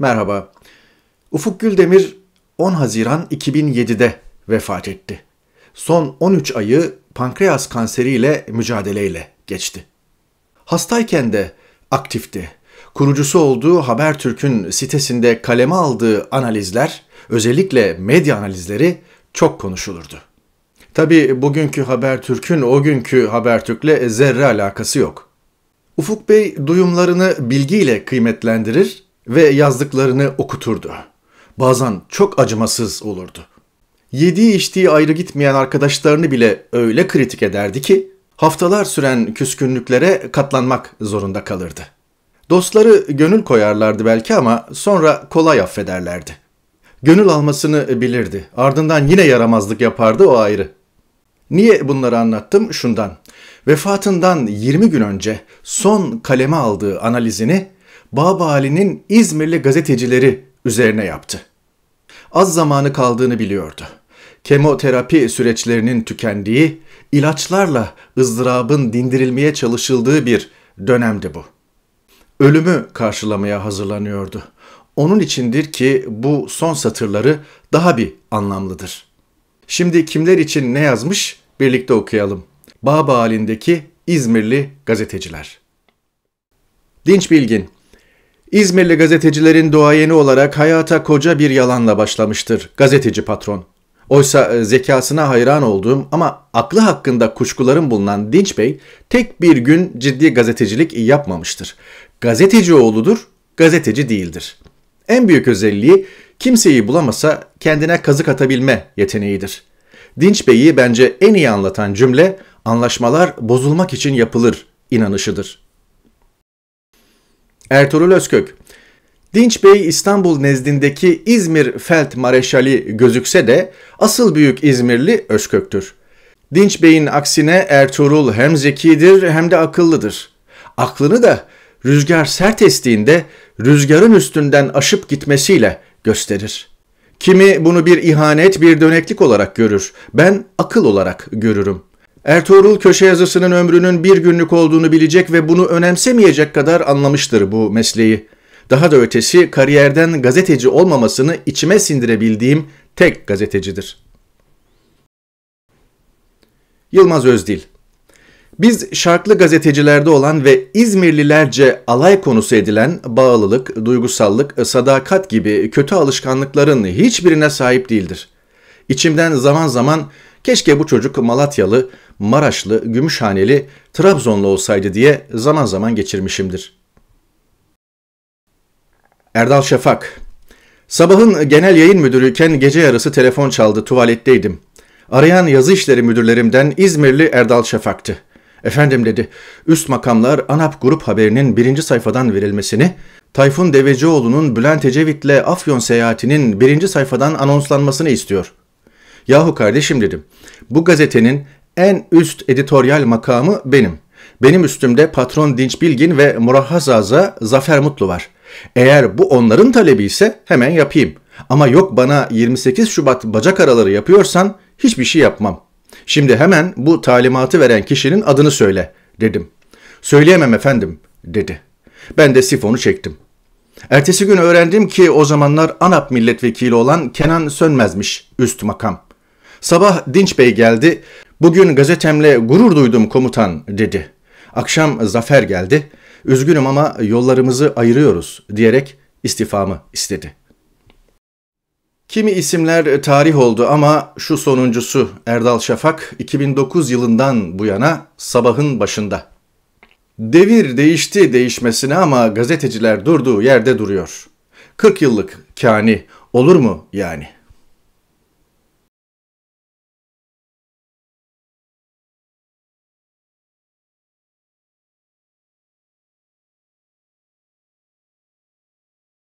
Merhaba. Ufuk Güldemir 10 Haziran 2007'de vefat etti. Son 13 ayı pankreas kanseriyle mücadeleyle geçti. Hastayken de aktifti. Kurucusu olduğu Habertürk'ün sitesinde kaleme aldığı analizler, özellikle medya analizleri çok konuşulurdu. Tabi bugünkü Habertürk'ün o günkü Habertürk'le zerre alakası yok. Ufuk Bey duyumlarını bilgiyle kıymetlendirir, ve yazdıklarını okuturdu. Bazen çok acımasız olurdu. Yediği içtiği ayrı gitmeyen arkadaşlarını bile öyle kritik ederdi ki haftalar süren küskünlüklere katlanmak zorunda kalırdı. Dostları gönül koyarlardı belki ama sonra kolay affederlerdi. Gönül almasını bilirdi. Ardından yine yaramazlık yapardı o ayrı. Niye bunları anlattım? Şundan. Vefatından 20 gün önce son kaleme aldığı analizini Babali'nin İzmirli gazetecileri üzerine yaptı. Az zamanı kaldığını biliyordu. Kemoterapi süreçlerinin tükendiği, ilaçlarla ızdırabın dindirilmeye çalışıldığı bir dönemdi bu. Ölümü karşılamaya hazırlanıyordu. Onun içindir ki bu son satırları daha bir anlamlıdır. Şimdi kimler için ne yazmış birlikte okuyalım. Baba halindeki İzmirli gazeteciler. Dinç Bilgin İzmirli gazetecilerin doğayeni olarak hayata koca bir yalanla başlamıştır gazeteci patron. Oysa e, zekasına hayran olduğum ama aklı hakkında kuşkularım bulunan Dinç Bey tek bir gün ciddi gazetecilik yapmamıştır. Gazeteci oğludur, gazeteci değildir. En büyük özelliği kimseyi bulamasa kendine kazık atabilme yeteneğidir. Dinç Bey'i bence en iyi anlatan cümle anlaşmalar bozulmak için yapılır inanışıdır. Ertuğrul Özkök Dinç Bey İstanbul nezdindeki İzmir Felt Mareşali gözükse de asıl büyük İzmirli Özkök'tür. Dinç Bey'in aksine Ertuğrul hem zekidir hem de akıllıdır. Aklını da rüzgar sert estiğinde rüzgarın üstünden aşıp gitmesiyle gösterir. Kimi bunu bir ihanet, bir döneklik olarak görür. Ben akıl olarak görürüm. Ertuğrul köşe yazısının ömrünün bir günlük olduğunu bilecek ve bunu önemsemeyecek kadar anlamıştır bu mesleği. Daha da ötesi kariyerden gazeteci olmamasını içime sindirebildiğim tek gazetecidir. Yılmaz Özdil biz şarklı gazetecilerde olan ve İzmirlilerce alay konusu edilen bağlılık, duygusallık, sadakat gibi kötü alışkanlıkların hiçbirine sahip değildir. İçimden zaman zaman Keşke bu çocuk Malatyalı, Maraşlı, Gümüşhaneli, Trabzonlu olsaydı diye zaman zaman geçirmişimdir. Erdal Şafak Sabahın genel yayın müdürüyken gece yarısı telefon çaldı tuvaletteydim. Arayan yazı işleri müdürlerimden İzmirli Erdal Şafak'tı. Efendim dedi, üst makamlar ANAP grup haberinin birinci sayfadan verilmesini, Tayfun Devecioğlu'nun Bülent Ecevit'le Afyon seyahatinin birinci sayfadan anonslanmasını istiyor. Yahu kardeşim dedim. Bu gazetenin en üst editoryal makamı benim. Benim üstümde patron Dinç Bilgin ve Murahhazaza Zafer Mutlu var. Eğer bu onların talebi ise hemen yapayım. Ama yok bana 28 Şubat bacak araları yapıyorsan hiçbir şey yapmam. Şimdi hemen bu talimatı veren kişinin adını söyle dedim. Söyleyemem efendim dedi. Ben de sifonu çektim. Ertesi gün öğrendim ki o zamanlar ANAP milletvekili olan Kenan Sönmez'miş üst makam. Sabah Dinç Bey geldi. Bugün gazetemle gurur duydum komutan dedi. Akşam Zafer geldi. Üzgünüm ama yollarımızı ayırıyoruz diyerek istifamı istedi. Kimi isimler tarih oldu ama şu sonuncusu Erdal Şafak 2009 yılından bu yana sabahın başında. Devir değişti değişmesine ama gazeteciler durduğu yerde duruyor. 40 yıllık kani olur mu yani?